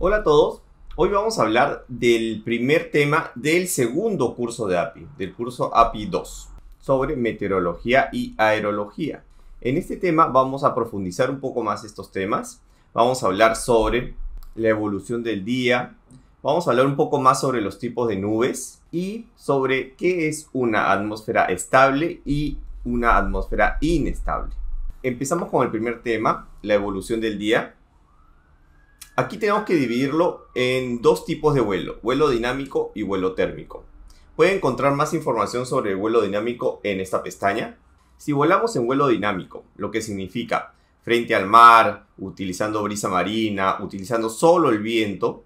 Hola a todos, hoy vamos a hablar del primer tema del segundo curso de API, del curso API 2, sobre meteorología y aerología. En este tema vamos a profundizar un poco más estos temas, vamos a hablar sobre la evolución del día, vamos a hablar un poco más sobre los tipos de nubes y sobre qué es una atmósfera estable y una atmósfera inestable. Empezamos con el primer tema, la evolución del día. Aquí tenemos que dividirlo en dos tipos de vuelo, vuelo dinámico y vuelo térmico. Puede encontrar más información sobre el vuelo dinámico en esta pestaña. Si volamos en vuelo dinámico, lo que significa frente al mar, utilizando brisa marina, utilizando solo el viento,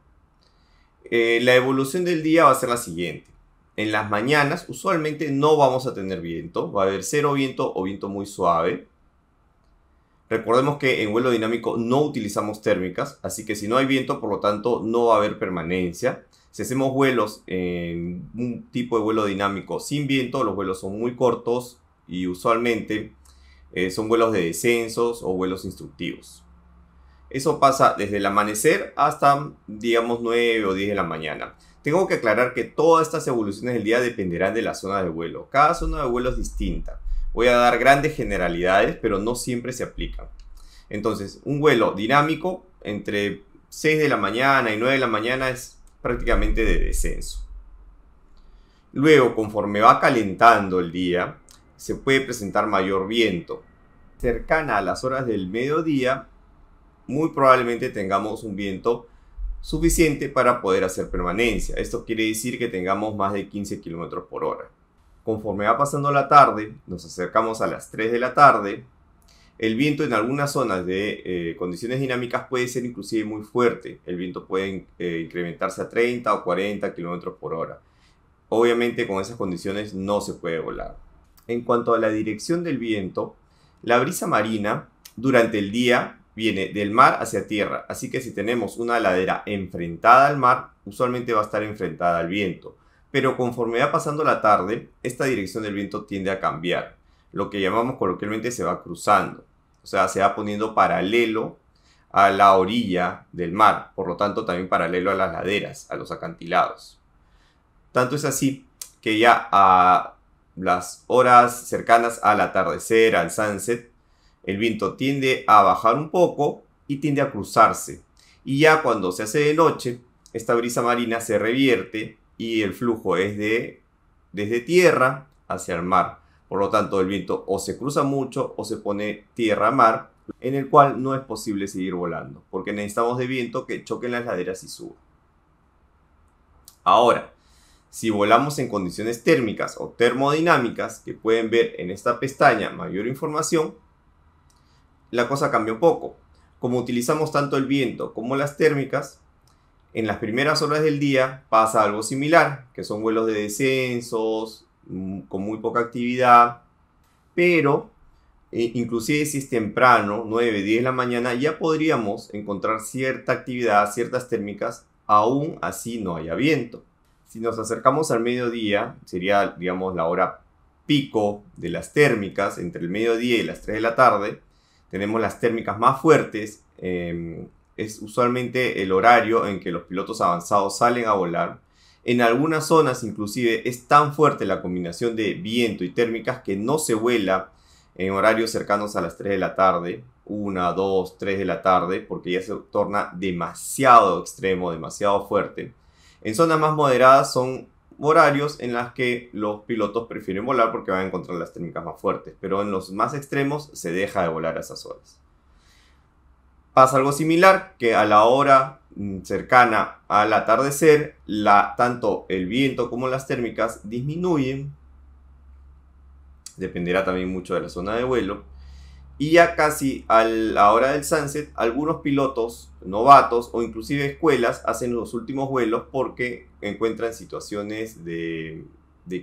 eh, la evolución del día va a ser la siguiente. En las mañanas usualmente no vamos a tener viento, va a haber cero viento o viento muy suave. Recordemos que en vuelo dinámico no utilizamos térmicas, así que si no hay viento, por lo tanto, no va a haber permanencia. Si hacemos vuelos en un tipo de vuelo dinámico sin viento, los vuelos son muy cortos y usualmente eh, son vuelos de descensos o vuelos instructivos. Eso pasa desde el amanecer hasta, digamos, 9 o 10 de la mañana. Tengo que aclarar que todas estas evoluciones del día dependerán de la zona de vuelo. Cada zona de vuelo es distinta. Voy a dar grandes generalidades, pero no siempre se aplican. Entonces, un vuelo dinámico entre 6 de la mañana y 9 de la mañana es prácticamente de descenso. Luego, conforme va calentando el día, se puede presentar mayor viento. Cercana a las horas del mediodía, muy probablemente tengamos un viento suficiente para poder hacer permanencia. Esto quiere decir que tengamos más de 15 km por hora. Conforme va pasando la tarde, nos acercamos a las 3 de la tarde, el viento en algunas zonas de eh, condiciones dinámicas puede ser inclusive muy fuerte. El viento puede eh, incrementarse a 30 o 40 kilómetros por hora. Obviamente con esas condiciones no se puede volar. En cuanto a la dirección del viento, la brisa marina durante el día viene del mar hacia tierra, así que si tenemos una ladera enfrentada al mar, usualmente va a estar enfrentada al viento. Pero conforme va pasando la tarde, esta dirección del viento tiende a cambiar. Lo que llamamos coloquialmente se va cruzando. O sea, se va poniendo paralelo a la orilla del mar, por lo tanto también paralelo a las laderas, a los acantilados. Tanto es así que ya a las horas cercanas al atardecer, al sunset, el viento tiende a bajar un poco y tiende a cruzarse. Y ya cuando se hace de noche, esta brisa marina se revierte y el flujo es de, desde tierra hacia el mar. Por lo tanto, el viento o se cruza mucho o se pone tierra mar, en el cual no es posible seguir volando, porque necesitamos de viento que choque en las laderas y suba. Ahora, si volamos en condiciones térmicas o termodinámicas, que pueden ver en esta pestaña mayor información, la cosa cambia un poco. Como utilizamos tanto el viento como las térmicas, en las primeras horas del día pasa algo similar, que son vuelos de descensos, mm, con muy poca actividad, pero e, inclusive si es temprano, 9, 10 de la mañana, ya podríamos encontrar cierta actividad, ciertas térmicas, aún así no haya viento. Si nos acercamos al mediodía, sería digamos la hora pico de las térmicas, entre el mediodía y las 3 de la tarde, tenemos las térmicas más fuertes em, es usualmente el horario en que los pilotos avanzados salen a volar. En algunas zonas inclusive es tan fuerte la combinación de viento y térmicas que no se vuela en horarios cercanos a las 3 de la tarde, 1, 2, 3 de la tarde, porque ya se torna demasiado extremo, demasiado fuerte. En zonas más moderadas son horarios en las que los pilotos prefieren volar porque van a encontrar las térmicas más fuertes, pero en los más extremos se deja de volar a esas horas. Pasa algo similar, que a la hora mm, cercana al atardecer, la, tanto el viento como las térmicas disminuyen, dependerá también mucho de la zona de vuelo, y ya casi a la hora del sunset, algunos pilotos novatos o inclusive escuelas hacen los últimos vuelos porque encuentran situaciones de,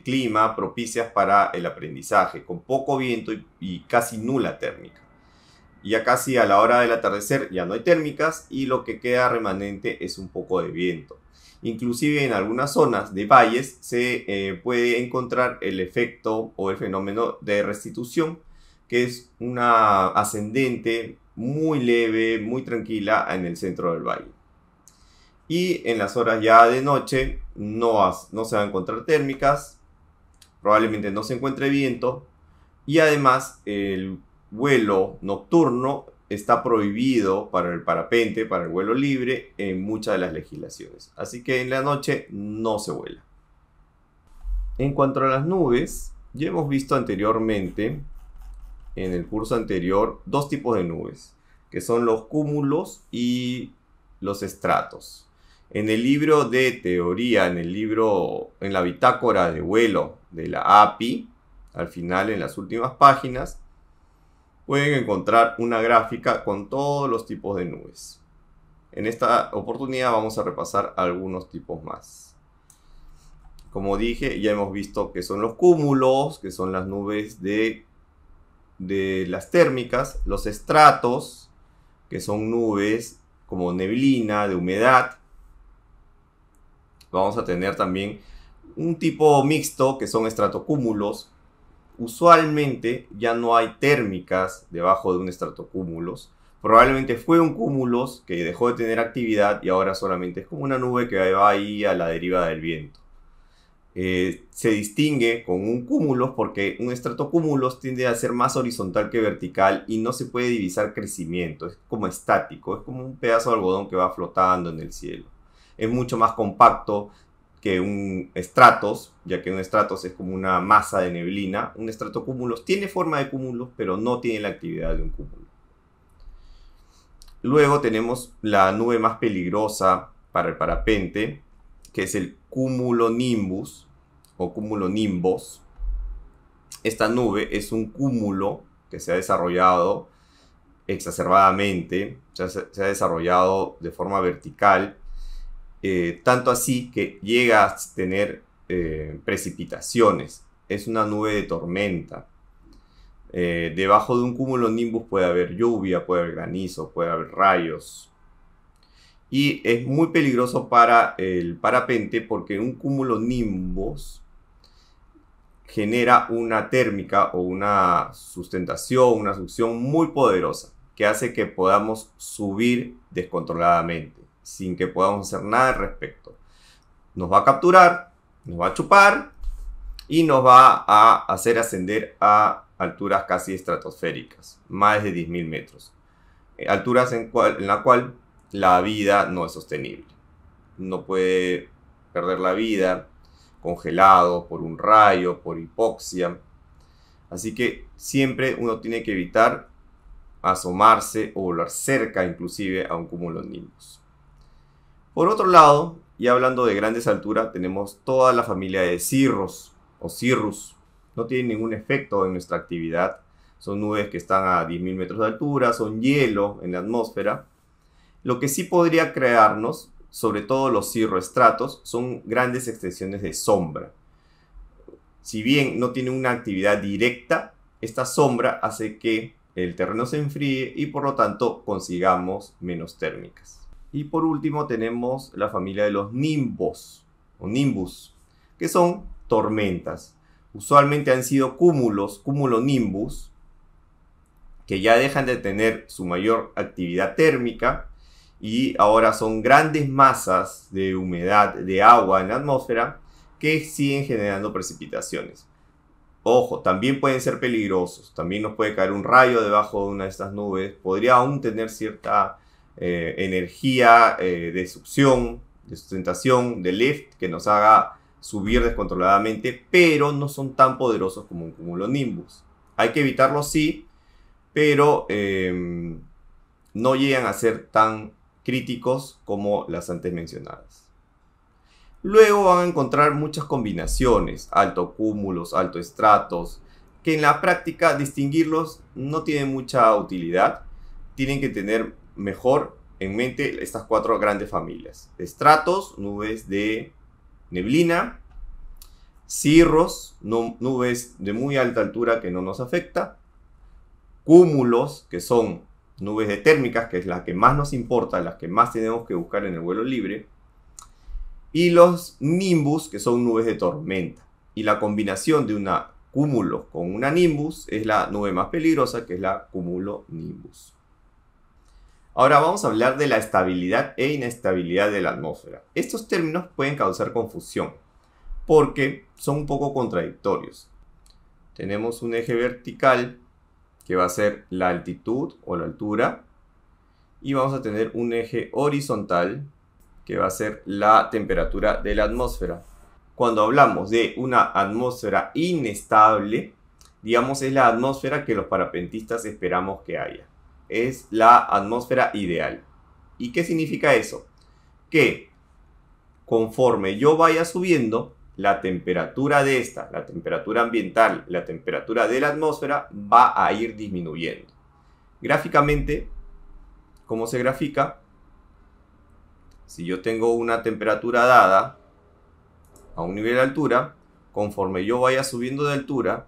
clima propicias para el aprendizaje, con poco viento y casi nula térmica ya casi a la hora del atardecer ya no hay térmicas y lo que queda remanente es un poco de viento. Inclusive en algunas zonas de valles se eh, puede encontrar el efecto o el fenómeno de restitución, que es una ascendente muy leve, muy tranquila en el centro del valle. Y en las horas ya de noche no, no se va a encontrar térmicas, probablemente no se encuentre viento y además el vuelo nocturno está prohibido para el parapente, para el vuelo libre, en muchas de las legislaciones. Así que en la noche no se vuela. En cuanto a las nubes, ya hemos visto anteriormente, en el curso anterior, dos tipos de nubes, que son los cúmulos y los estratos. En el libro de teoría, en el libro, en la bitácora de vuelo de la API, al final, en las últimas páginas, pueden encontrar una gráfica con todos los tipos de nubes. En esta oportunidad vamos a repasar algunos tipos más. Como dije, ya hemos visto que son los cúmulos, que son las nubes de, de las térmicas, los estratos, que son nubes como neblina, de humedad. Vamos a tener también un tipo mixto, que son estratocúmulos, usualmente ya no hay térmicas debajo de un estratocúmulos. Probablemente fue un cúmulos que dejó de tener actividad y ahora solamente es como una nube que va ahí a la deriva del viento. Eh, se distingue con un cúmulos porque un estratocúmulos tiende a ser más horizontal que vertical y no se puede divisar crecimiento, es como estático, es como un pedazo de algodón que va flotando en el cielo. Es mucho más compacto que un estratos, ya que un estratos es como una masa de neblina, un estratocúmulos tiene forma de cúmulo, pero no tiene la actividad de un cúmulo. Luego tenemos la nube más peligrosa para el parapente, que es el cúmulo nimbus o cúmulo nimbos. Esta nube es un cúmulo que se ha desarrollado exacerbadamente, se ha desarrollado de forma vertical eh, tanto así que llega a tener eh, precipitaciones. Es una nube de tormenta. Eh, debajo de un cúmulo nimbus puede haber lluvia, puede haber granizo, puede haber rayos. Y es muy peligroso para el parapente porque un cúmulo nimbus genera una térmica o una sustentación, una succión muy poderosa que hace que podamos subir descontroladamente sin que podamos hacer nada al respecto. Nos va a capturar, nos va a chupar y nos va a hacer ascender a alturas casi estratosféricas, más de 10.000 metros. Eh, alturas en, en la cual la vida no es sostenible. No puede perder la vida congelado por un rayo, por hipoxia. Así que siempre uno tiene que evitar asomarse o volar cerca inclusive a un cúmulo nimbus. Por otro lado, y hablando de grandes alturas, tenemos toda la familia de cirros o cirrus. No tienen ningún efecto en nuestra actividad. Son nubes que están a 10.000 metros de altura, son hielo en la atmósfera. Lo que sí podría crearnos, sobre todo los cirroestratos, son grandes extensiones de sombra. Si bien no tiene una actividad directa, esta sombra hace que el terreno se enfríe y por lo tanto consigamos menos térmicas. Y por último tenemos la familia de los nimbos o nimbus, que son tormentas. Usualmente han sido cúmulos, nimbus, que ya dejan de tener su mayor actividad térmica y ahora son grandes masas de humedad, de agua en la atmósfera que siguen generando precipitaciones. Ojo, también pueden ser peligrosos, también nos puede caer un rayo debajo de una de estas nubes, podría aún tener cierta eh, energía eh, de succión, de sustentación, de lift, que nos haga subir descontroladamente, pero no son tan poderosos como un cúmulo nimbus Hay que evitarlo sí, pero em, no llegan a ser tan críticos como las antes mencionadas. Luego van a encontrar muchas combinaciones, alto cúmulos alto estratos que en la práctica distinguirlos no tiene mucha utilidad. Tienen que tener mejor en mente estas cuatro grandes familias. Estratos, nubes de neblina. Cirros, nubes de muy alta altura que no nos afecta. Cúmulos, que son nubes de térmicas, que es la que más nos importa, las que más tenemos que buscar en el vuelo libre. Y los nimbus, que son nubes de tormenta. Y la combinación de una cúmulo con una nimbus es la nube más peligrosa, que es la cúmulo nimbus. Ahora vamos a hablar de la estabilidad e inestabilidad de la atmósfera. Estos términos pueden causar confusión porque son un poco contradictorios. Tenemos un eje vertical que va a ser la altitud o la altura y vamos a tener un eje horizontal que va a ser la temperatura de la atmósfera. Cuando hablamos de una atmósfera inestable, digamos es la atmósfera que los parapentistas esperamos que haya es la atmósfera ideal. ¿Y qué significa eso? Que conforme yo vaya subiendo, la temperatura de esta, la temperatura ambiental, la temperatura de la atmósfera va a ir disminuyendo. Gráficamente, ¿cómo se grafica? Si yo tengo una temperatura dada a un nivel de altura, conforme yo vaya subiendo de altura,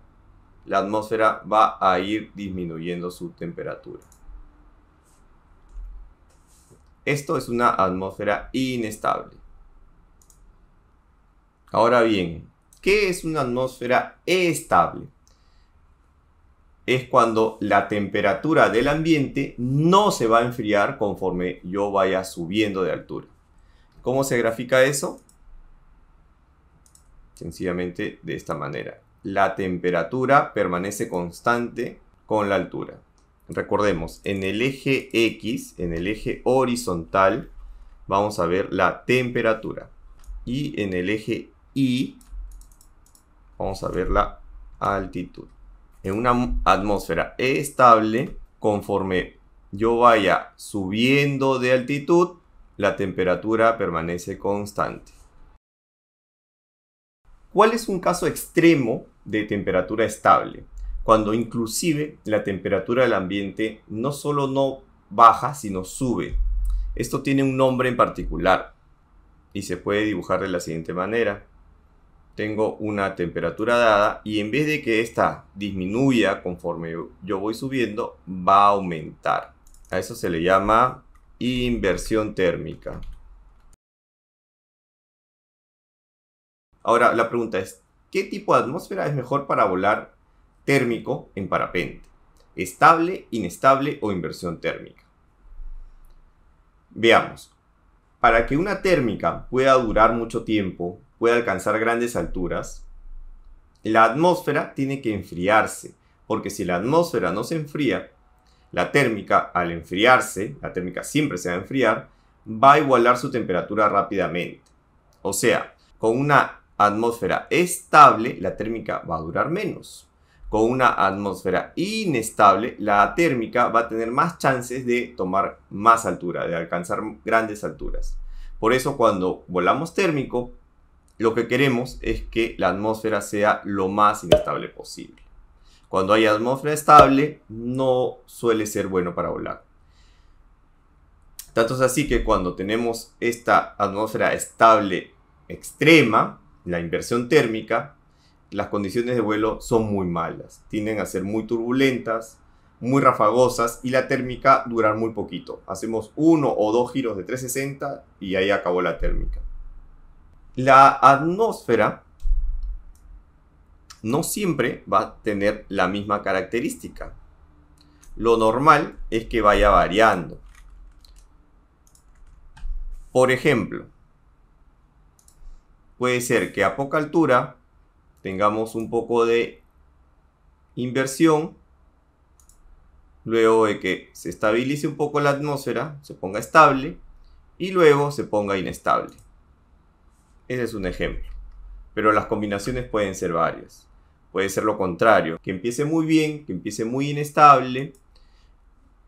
la atmósfera va a ir disminuyendo su temperatura. Esto es una atmósfera inestable. Ahora bien, ¿qué es una atmósfera estable? Es cuando la temperatura del ambiente no se va a enfriar conforme yo vaya subiendo de altura. ¿Cómo se grafica eso? Sencillamente de esta manera. La temperatura permanece constante con la altura recordemos, en el eje X, en el eje horizontal, vamos a ver la temperatura. Y en el eje Y, vamos a ver la altitud. En una atmósfera estable, conforme yo vaya subiendo de altitud, la temperatura permanece constante. ¿Cuál es un caso extremo de temperatura estable? cuando inclusive la temperatura del ambiente no solo no baja, sino sube. Esto tiene un nombre en particular y se puede dibujar de la siguiente manera. Tengo una temperatura dada y en vez de que esta disminuya conforme yo voy subiendo, va a aumentar. A eso se le llama inversión térmica. Ahora la pregunta es, ¿qué tipo de atmósfera es mejor para volar térmico en parapente, estable, inestable o inversión térmica. Veamos, para que una térmica pueda durar mucho tiempo, pueda alcanzar grandes alturas, la atmósfera tiene que enfriarse, porque si la atmósfera no se enfría, la térmica al enfriarse, la térmica siempre se va a enfriar, va a igualar su temperatura rápidamente. O sea, con una atmósfera estable, la térmica va a durar menos con una atmósfera inestable, la térmica va a tener más chances de tomar más altura, de alcanzar grandes alturas. Por eso cuando volamos térmico, lo que queremos es que la atmósfera sea lo más inestable posible. Cuando hay atmósfera estable, no suele ser bueno para volar. Tanto es así que cuando tenemos esta atmósfera estable extrema, la inversión térmica, las condiciones de vuelo son muy malas. Tienden a ser muy turbulentas, muy rafagosas y la térmica durar muy poquito. Hacemos uno o dos giros de 360 y ahí acabó la térmica. La atmósfera no siempre va a tener la misma característica. Lo normal es que vaya variando. Por ejemplo, puede ser que a poca altura tengamos un poco de inversión, luego de que se estabilice un poco la atmósfera, se ponga estable y luego se ponga inestable. Ese es un ejemplo, pero las combinaciones pueden ser varias. Puede ser lo contrario, que empiece muy bien, que empiece muy inestable,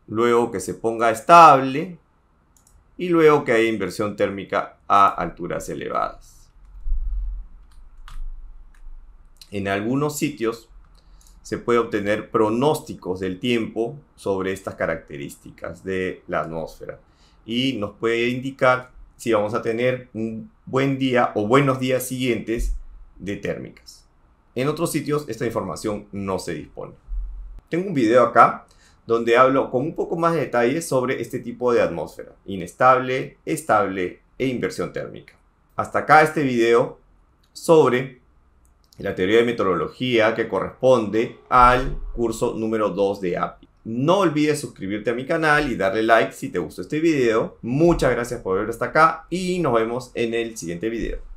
luego que se ponga estable y luego que haya inversión térmica a alturas elevadas. en algunos sitios se puede obtener pronósticos del tiempo sobre estas características de la atmósfera y nos puede indicar si vamos a tener un buen día o buenos días siguientes de térmicas. En otros sitios esta información no se dispone. Tengo un video acá donde hablo con un poco más de detalle sobre este tipo de atmósfera, inestable, estable e inversión térmica. Hasta acá este video sobre la teoría de meteorología que corresponde al curso número 2 de API. No olvides suscribirte a mi canal y darle like si te gustó este video. Muchas gracias por ver hasta acá y nos vemos en el siguiente video.